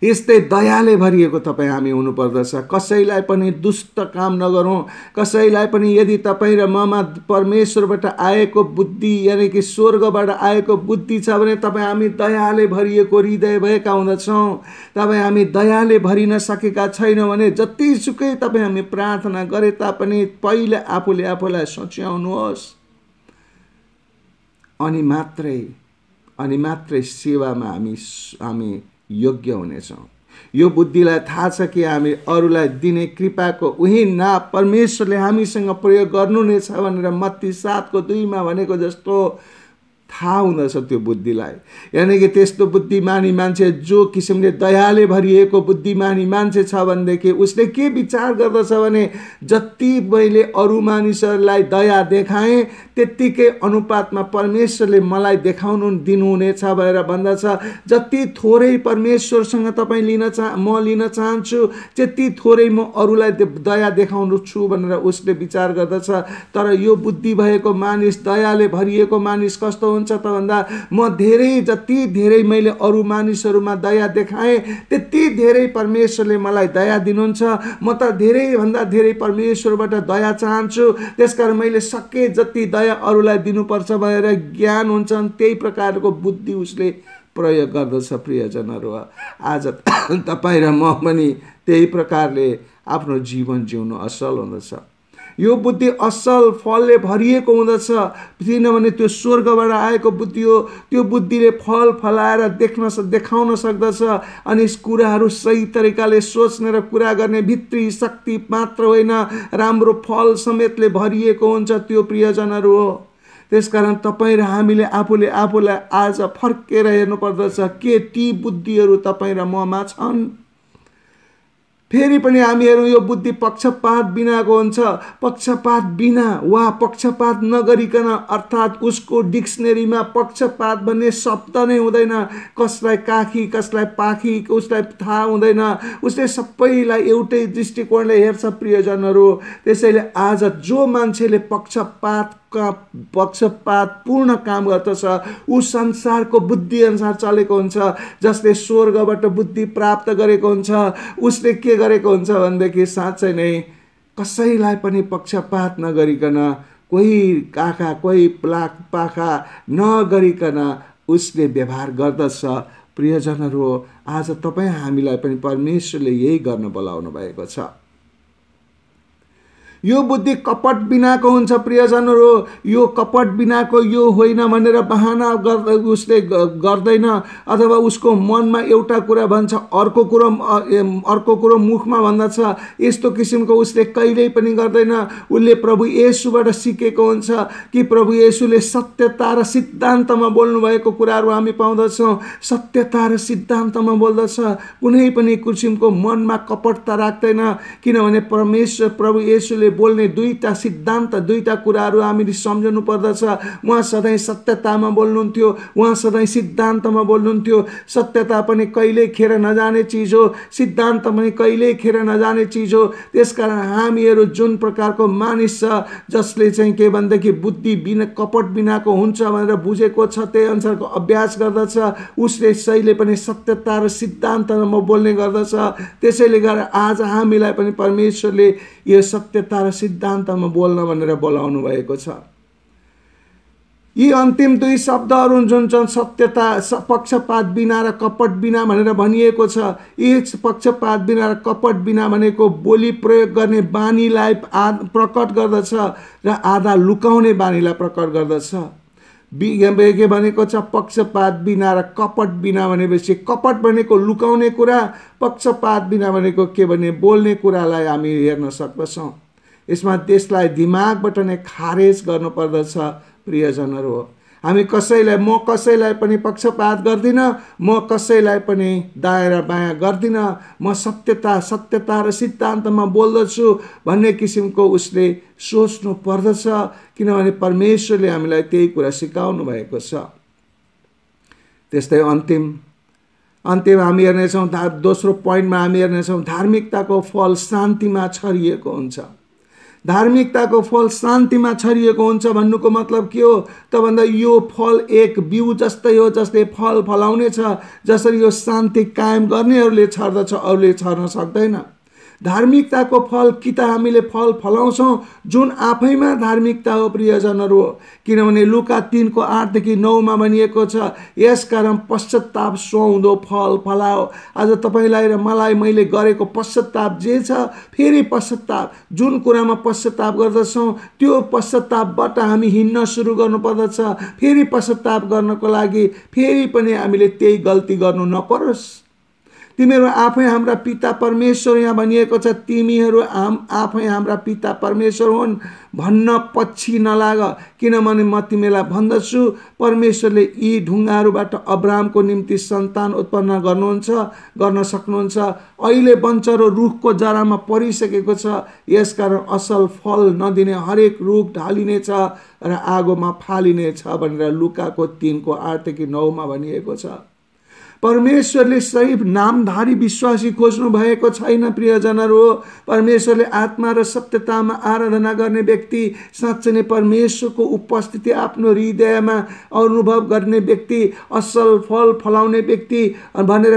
यस्तै दयाले भरिएको तपाईँ हामी हुनुपर्दछ कसैलाई पनि दुष्ट काम नगरौँ कसैलाई पनि यदि तपाईँ र ममा परमेश्वरबाट आएको बुद्धि यानि कि स्वर्गबाट आएको बुद्धि छ भने तपाईँ हामी दयाले भरिएको हृदय भएका हुँदछौँ तपाईँ हामी दयाले भरिन सकेका छैनौँ भने जतिसुकै तपाईँ हामी प्रार्थना गरे तापनि पहिले आफूले आफूलाई सोच्याउनुहोस् अनि मात्रै अनि मात्रै सेवामा हामी हामी योग्य हुनेछौँ यो बुद्धिलाई थाहा छ कि हामी अरूलाई दिने कृपाको उही ना परमेश्वरले हामीसँग प्रयोग गर्नु नै छ भनेर मत्ती सातको दुईमा भनेको जस्तो थाहा हुँदछ त्यो बुद्धिलाई यानि कि त्यस्तो बुद्धिमानी मान्छे जो किसिमले दयाले भरिएको बुद्धिमानी मान्छे छ भनेदेखि उसले के विचार गर्दछ भने जति मैले अरू मानिसहरूलाई दया देखाएँ त्यत्तिकै अनुपातमा परमेश्वरले मलाई देखाउनु दिनुहुनेछ भनेर भन्दछ जति थोरै परमेश्वरसँग तपाईँ लिन चाह म लिन चाहन्छु त्यति थोरै म अरूलाई दया देखाउनु छु भनेर उसले विचार गर्दछ तर यो बुद्धि भएको मानिस दयाले भरिएको मानिस कस्तो हुन्छ त भन्दा म धेरै जति धेरै मैले अरू मानिसहरूमा दया देखाएँ त्यति धेरै परमेश्वरले मलाई दया दिनुहुन्छ म त धेरैभन्दा धेरै परमेश्वरबाट दया चाहन्छु त्यसकारण मैले सके जति दया अरूलाई दिनुपर्छ भनेर ज्ञान हुन्छ त्यही प्रकारको बुद्धि उसले प्रयोग गर्दछ प्रियजनहरू आज तपाईँ र म पनि त्यही प्रकारले आफ्नो जीवन जिउनु असल हुँदछ यो बुद्धि असल फलले भरिएको हुँदछ किनभने त्यो स्वर्गबाट आएको बुद्धि हो त्यो बुद्धिले फल फलाएर देख्न देखाउन सक्दछ अनि कुराहरू सही तरिकाले सोच्ने र कुरा गर्ने भित्री शक्ति मात्र होइन राम्रो फल समेतले भरिएको हुन्छ त्यो प्रियजनहरू हो त्यसकारण तपाईँ र हामीले आफूले आफूलाई आज फर्केर हेर्नुपर्दछ के ती बुद्धिहरू तपाईँ र ममा छन् फेरि पनि हामीहरू यो बुद्धि पक्षपात बिनाको हुन्छ पक्षपात बिना वा पक्षपात नगरिकन अर्थात् उसको डिक्सनेरीमा पक्षपात भन्ने शब्द नै हुँदैन कसलाई काखी कसलाई पाखी उसलाई थाहा हुँदैन उसले सबैलाई एउटै दृष्टिकोणले हेर्छ प्रियजनहरू त्यसैले आज जो मान्छेले पक्षपात का पक्षपात पूर्ण काम गर्दछ ऊ संसारको बुद्धि अनुसार चलेको हुन्छ जसले स्वर्गबाट बुद्धि प्राप्त गरेको हुन्छ उसले के गरेको हुन्छ भनेदेखि साँच्चै नै कसैलाई पनि पक्षपात नगरिकन कोही काखा कोही प्लाक पाखा नगरिकन उसले व्यवहार गर्दछ प्रियजनहरू आज तपाईँ हामीलाई पनि परमेश्वरले यही गर्न बोलाउनु भएको छ यो बुद्धि कपट बिनाको हुन्छ प्रियजनहरू यो कपट बिनाको यो होइन भनेर बहाना गर् उसले गर्दैन अथवा उसको मनमा एउटा कुरा भन्छ अर्को कुरो अर्को कुरो मुखमा भन्दछ यस्तो किसिमको उसले कहिल्यै पनि गर्दैन उसले प्रभु येसुबाट सिकेको हुन्छ कि प्रभु येसुले सत्यता र सिद्धान्तमा बोल्नुभएको कुराहरू हामी पाउँदछौँ सत्यता र सिद्धान्तमा बोल्दछ कुनै पनि किसिमको मनमा कपटता राख्दैन किनभने परमेश्वर प्रभु येसुले मान्छेले बोल्ने दुईवटा सिद्धान्त दुईवटा कुराहरू हामीले सम्झनु पर्दछ उहाँ सधैँ सत्यतामा बोल्नुहुन्थ्यो उहाँ सधैँ सिद्धान्तमा बोल्नुहुन्थ्यो सत्यता पनि कहिल्यै खेर नजाने चिज हो सिद्धान्त पनि कहिल्यै खेर नजाने चिज हो त्यसकारण हामीहरू जुन प्रकारको मानिस छ जसले चाहिँ के भनेदेखि बुद्धि बिना कपट बिनाको हुन्छ भनेर बुझेको छ त्यही अनुसारको अभ्यास गर्दछ उसले सहीले पनि सत्यता र सिद्धान्तमा बोल्ने गर्दछ त्यसैले गर्दा आज हामीलाई पनि परमेश्वरले यो सत्यता सत्ता र सिद्धान्तमा बोल्न भनेर बोलाउनु भएको छ यी अन्तिम दुई शब्दहरू जुन जुन सत्यता पक्षपात बिना र कपट बिना भनेर भनिएको छ यी पक्षपात बिना र कपट बिना भनेको बोली प्रयोग गर्ने बानीलाई आ प्रकट गर्दछ र आधा लुकाउने बानीलाई प्रकट गर्दछ बि के भनेको छ पक्षपात बिना र कपट बिना भनेपछि कपट भनेको लुकाउने कुरा पक्षपात बिना भनेको के भने बोल्ने कुरालाई हामी हेर्न सक्दछौँ यसमा देशलाई दिमागबाट नै खारेज गर्नुपर्दछ प्रियजनहरू हो हामी कसैलाई म कसैलाई पनि पक्षपात गर्दिनँ म कसैलाई पनि दायरा बायाँ गर्दिनँ म सत्यता सत्यता र सिद्धान्तमा बोल्दछु भन्ने किसिमको उसले सोच्नु पर्दछ किनभने परमेश्वरले हामीलाई त्यही कुरा सिकाउनु भएको छ त्यस्तै अन्तिम अन्तिम हामी हेर्नेछौँ दोस्रो पोइन्टमा हामी हेर्नेछौँ धार्मिकताको फल शान्तिमा छरिएको हुन्छ धार्मिकताको फल शान्तिमा छरिएको हुन्छ भन्नुको मतलब के हो त भन्दा यो फल एक बिउ जस्तै हो जसले फल फलाउने छ जसरी यो शान्ति कायम गर्नेहरूले छर्दछ अरूले छर्न सक्दैन धार्मिकताको फल कि त हामीले फल फलाउँछौँ जुन आफैमा धार्मिकता हो प्रियजनहरू हो किनभने लुका तिनको आठदेखि नौमा भनिएको छ यसकारण पश्चाताप सुहाउँदो फल फलाओ आज तपाईँलाई र मलाई मैले गरेको पश्चाताप जे छ फेरि पश्चाताप जुन कुरामा पश्चाताप गर्दछौँ त्यो पश्चातापबाट हामी हिँड्न सुरु गर्नुपर्दछ फेरि पश्चाताप गर्नको लागि फेरि पनि हामीले त्यही गल्ती गर्नु नपरोस् तिमीहरू आफै हाम्रा पिता परमेश्वर यहाँ भनिएको छ तिमीहरू आम आफै हाम्रा पिता परमेश्वर हुन् भन्न पछि नलाग किनभने म तिमीलाई भन्दछु परमेश्वरले यी ढुङ्गाहरूबाट अब्रामको निम्ति सन्तान उत्पन्न गर्नुहुन्छ गर्न सक्नुहुन्छ अहिले बन्चरो रुखको जरामा परिसकेको छ यसकारण असल फल नदिने हरेक रुख ढालिनेछ र आगोमा फालिनेछ भनेर लुकाको तिनको आठदेखि नौमा भनिएको छ परमेश्वरले सही नामधारी विश्वासी खोज्नु भएको छैन प्रियजनहरू हो परमेश्वरले आत्मा र सत्यतामा आराधना गर्ने व्यक्ति साँच्चै नै परमेश्वरको उपस्थिति आफ्नो हृदयमा अनुभव गर्ने व्यक्ति असल फल फलाउने व्यक्ति भनेर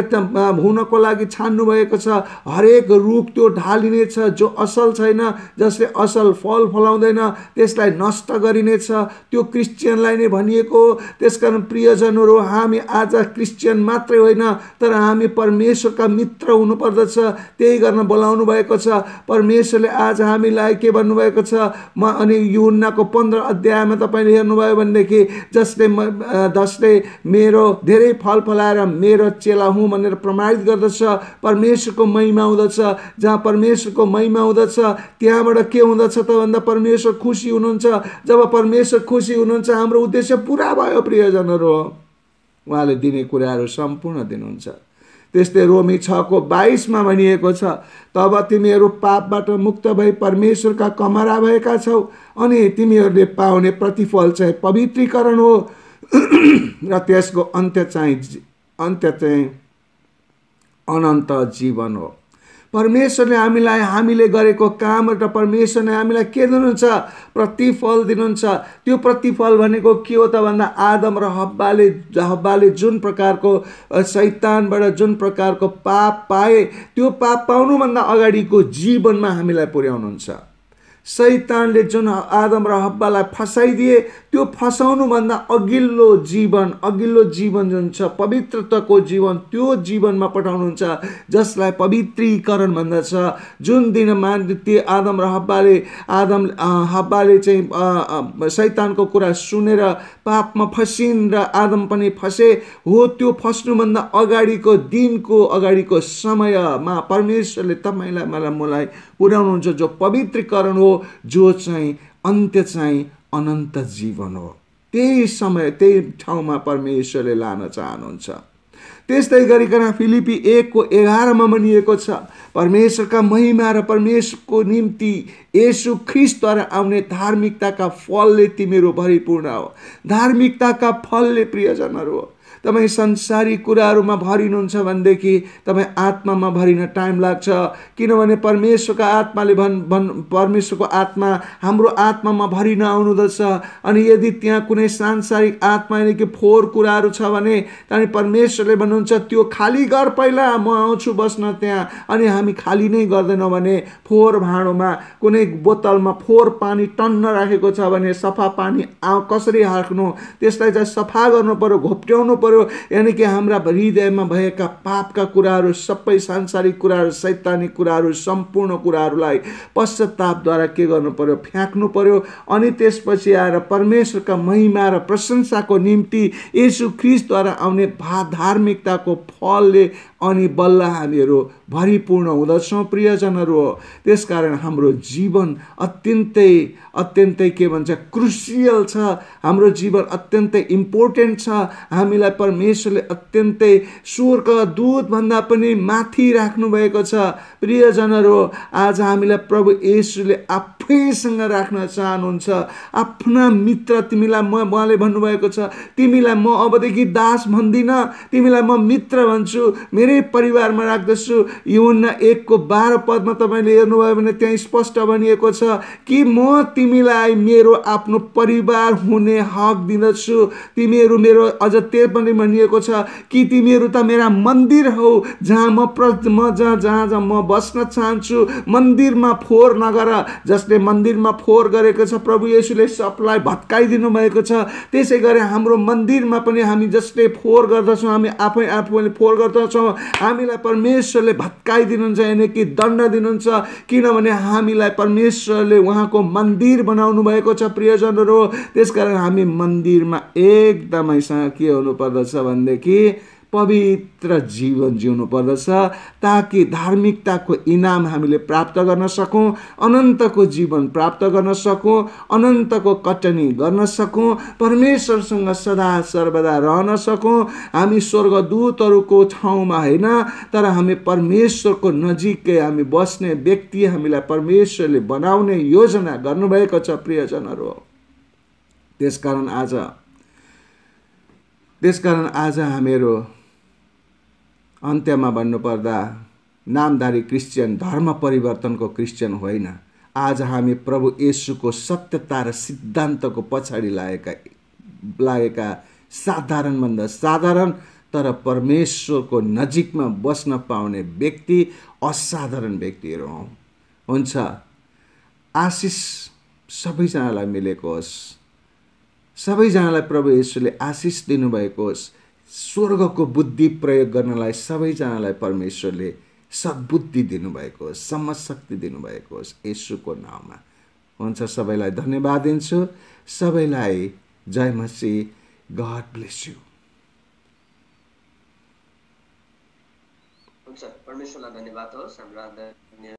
हुनको लागि छान्नु भएको छ हरेक रुख त्यो ढालिनेछ जो असल छैन जसले असल फल फलाउँदैन त्यसलाई नष्ट गरिनेछ त्यो क्रिस्चियनलाई नै भनिएको हो त्यसकारण प्रियजनहरू हामी आज क्रिस्चियन मात्र मात्रै होइन तर हामी परमेश्वरका मित्र हुनुपर्दछ त्यही गर्न बोलाउनु भएको छ परमेश्वरले आज हामीलाई के भन्नुभएको छ म अनि युन्नाको पन्ध्र अध्यायमा तपाईँले हेर्नुभयो भनेदेखि जसले म जसले मेरो धेरै फल फलाएर मेरो चेला हुँ भनेर प्रमाणित गर्दछ परमेश्वरको महिमा हुँदछ जहाँ परमेश्वरको महिमा हुँदछ त्यहाँबाट के हुँदछ त भन्दा परमेश्वर खुसी हुनुहुन्छ जब परमेश्वर खुसी हुनुहुन्छ हाम्रो उद्देश्य पुरा भयो प्रियजनहरू उहाँले दिने कुराहरू सम्पूर्ण दिनुहुन्छ त्यस्तै रोमी छको बाइसमा भनिएको छ तब तिमीहरू पापबाट मुक्त भई परमेश्वरका कमरा भएका छौ अनि तिमीहरूले पाउने प्रतिफल चाहिँ पवित्रीकरण हो र त्यसको अन्त्य चाहिँ अन्त्य चाहिँ अनन्त जीवन हो परमेश्वरले हामीलाई हामीले गरेको काम र परमेश्वरले हामीलाई के दिनुहुन्छ प्रतिफल दिनुहुन्छ त्यो प्रतिफल भनेको के हो त भन्दा आदम र हब्बाले हब्बाले जुन प्रकारको सैतानबाट जुन प्रकारको पाप पाए त्यो पाप पाउनुभन्दा अगाडिको जीवनमा हामीलाई पुर्याउनुहुन्छ सैतानले जुन आदम र हब्बालाई फसाइदिए त्यो फसाउनुभन्दा अघिल्लो जीवन अघिल्लो जीवन जुन छ पवित्रताको जीवन त्यो जीवनमा पठाउनुहुन्छ जसलाई पवित्रीकरण भन्दछ जुन दिन मान त्यो आदम र हब्बाले आदम हब्बाले चाहिँ सैतानको कुरा सुनेर पापमा फसिन् र आदम पनि फसे हो त्यो फस्नुभन्दा अगाडिको दिनको अगाडिको समयमा परमेश्वरले तपाईँलाई मलाई मलाई पुर्याउनुहुन्छ जो पवित्रीकरण हो जो चाहिँ अन्त्य चाहिँ अनन्त जीवन हो त्यही समय त्यही ठाउँमा परमेश्वरले लान चाहनुहुन्छ त्यस्तै गरिकन फिलिपी एकको एघारमा भनिएको छ परमेश्वरका महिमा र परमेश्वरको निम्ति यसु ख्रिसद्वारा आउने धार्मिकताका फलले तिमीहरू भरिपूर्ण हो धार्मिकताका फलले प्रियजनहरू हो तपाईँ संसारी कुराहरूमा भरिनुहुन्छ भनेदेखि तपाईँ आत्मामा भरिन टाइम लाग्छ किनभने परमेश्वरको आत्माले भन् भन् परमेश्वरको आत्मा हाम्रो आत्मामा भरिन आउनुहुँदछ अनि यदि त्यहाँ कुनै सांसारिक आत्मा यानि कि फोहोर कुराहरू छ भने त्यहाँदेखि परमेश्वरले भन्नुहुन्छ त्यो खाली गर पहिला म आउँछु बस्न त्यहाँ अनि हामी खाली नै गर्दैनौँ भने फोहोर भाँडोमा कुनै बोतलमा फोहोर पानी टन्न राखेको छ भने सफा पानी आ कसरी हाक्नु त्यसलाई चाहिँ सफा गर्नु पऱ्यो घोप्ट्याउनु पऱ्यो पर्यो यानि कि हाम्रा हृदयमा भएका पापका कुराहरू सबै सांसारिक कुराहरू सैतानिक कुराहरू सम्पूर्ण कुराहरूलाई पश्चातापद्वारा के गर्नु पर्यो फ्याँक्नु पर्यो अनि त्यसपछि आएर परमेश्वरका महिमा र प्रशंसाको निम्ति यसु ख्रिसद्वारा आउने भा धार्मिकताको फलले अनि बल्ल हामीहरू भरिपूर्ण हुँदछौँ प्रियजनहरू हो त्यसकारण हाम्रो जीवन अत्यन्तै अत्यन्तै के भन्छ क्रुसियल छ हाम्रो जीवन अत्यन्तै इम्पोर्टेन्ट छ हामीलाई परमेश्वरले अत्यन्तै स्वर्ग दुधभन्दा पनि माथि राख्नुभएको छ प्रियजनहरू आज हामीलाई प्रभु येसुले आफैसँग राख्न चाहनुहुन्छ आफ्ना मित्र तिमीलाई म उहाँले भन्नुभएको छ तिमीलाई म अबदेखि दास भन्दिनँ तिमीलाई म मित्र भन्छु मेरो धेरै परिवारमा राख्दछु युवन्ना एकको बाह्र पदमा तपाईँले हेर्नुभयो भने त्यहाँ स्पष्ट भनिएको छ कि म तिमीलाई मेरो आफ्नो परिवार हुने हक दिँदछु तिमीहरू मेरो अझ त्यो पनि भनिएको छ कि तिमीहरू त मेरा मन्दिर हौ जहाँ म प्र म जहाँ जहाँ जहाँ म बस्न चाहन्छु मन्दिरमा फोहोर नगर जसले मन्दिरमा फोहोर गरेको छ प्रभु येसुले सबलाई भत्काइदिनु भएको छ त्यसै गरी हाम्रो मन्दिरमा पनि हामी जसले फोहोर गर्दछौँ हामी आफै आफूले फोहोर गर्दछौँ हामीलाई परमेश्वरले भत्काइदिनुहुन्छ यानि कि दण्ड दिनुहुन्छ किनभने हामीलाई परमेश्वरले उहाँको मन्दिर बनाउनु भएको छ प्रियजनहरू त्यसकारण हामी मन्दिरमा एकदमैसँग के हुनुपर्दछ भनेदेखि पवित्र जीवन जिउनु पर्दछ ताकि धार्मिकताको इनाम हामीले प्राप्त गर्न सकौँ अनन्तको जीवन प्राप्त गर्न सकौँ अनन्तको कटनी गर्न सकौँ परमेश्वरसँग सदा सर्वदा रहन सकौँ हामी स्वर्गदूतहरूको ठाउँमा होइन तर हामी परमेश्वरको नजिकै हामी बस्ने व्यक्ति हामीलाई परमेश्वरले बनाउने योजना गर्नुभएको छ प्रियजनहरू त्यसकारण आज त्यसकारण आज हामीहरू अन्त्यमा भन्नुपर्दा नामधारी क्रिस्चियन धर्म परिवर्तनको क्रिस्चियन होइन आज हामी प्रभु येसुको सत्यता र सिद्धान्तको पछाडि लागेका लागेका साधारणभन्दा साधारण तर परमेश्वरको नजिकमा बस्न पाउने व्यक्ति असाधारण व्यक्तिहरू हौ हुन्छ आशिष सबैजनालाई मिलेको होस् सबैजनालाई प्रभु येसुले आशिष दिनुभएको होस् स्वर्गको बुद्धि प्रयोग गर्नलाई सबैजनालाई परमेश्वरले सद्बुद्धि दिनुभएको होस् समशक्ति दिनुभएको होस् यसुको नाउँमा हुन्छ सबैलाई धन्यवाद दिन्छु सबैलाई जय मसी गड ब्लेस यु हुन्छ परमेश्वरलाई धन्यवाद होस् हाम्रो